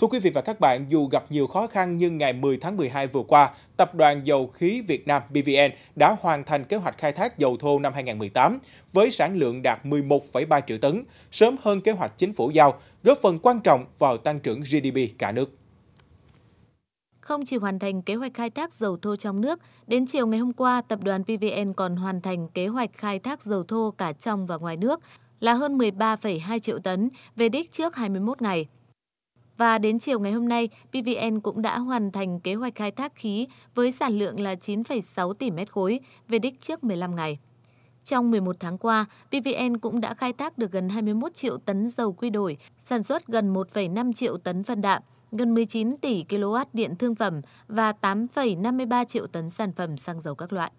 Thưa quý vị và các bạn, dù gặp nhiều khó khăn nhưng ngày 10 tháng 12 vừa qua, Tập đoàn Dầu khí Việt Nam BVN đã hoàn thành kế hoạch khai thác dầu thô năm 2018 với sản lượng đạt 11,3 triệu tấn, sớm hơn kế hoạch chính phủ giao, góp phần quan trọng vào tăng trưởng GDP cả nước. Không chỉ hoàn thành kế hoạch khai thác dầu thô trong nước, đến chiều ngày hôm qua, tập đoàn PVN còn hoàn thành kế hoạch khai thác dầu thô cả trong và ngoài nước là hơn 13,2 triệu tấn về đích trước 21 ngày. Và đến chiều ngày hôm nay, PVN cũng đã hoàn thành kế hoạch khai thác khí với sản lượng là 9,6 tỷ mét khối về đích trước 15 ngày. Trong 11 tháng qua, PVN cũng đã khai thác được gần 21 triệu tấn dầu quy đổi, sản xuất gần 1,5 triệu tấn phân đạm, gần 19 tỷ kWh điện thương phẩm và 8,53 triệu tấn sản phẩm xăng dầu các loại.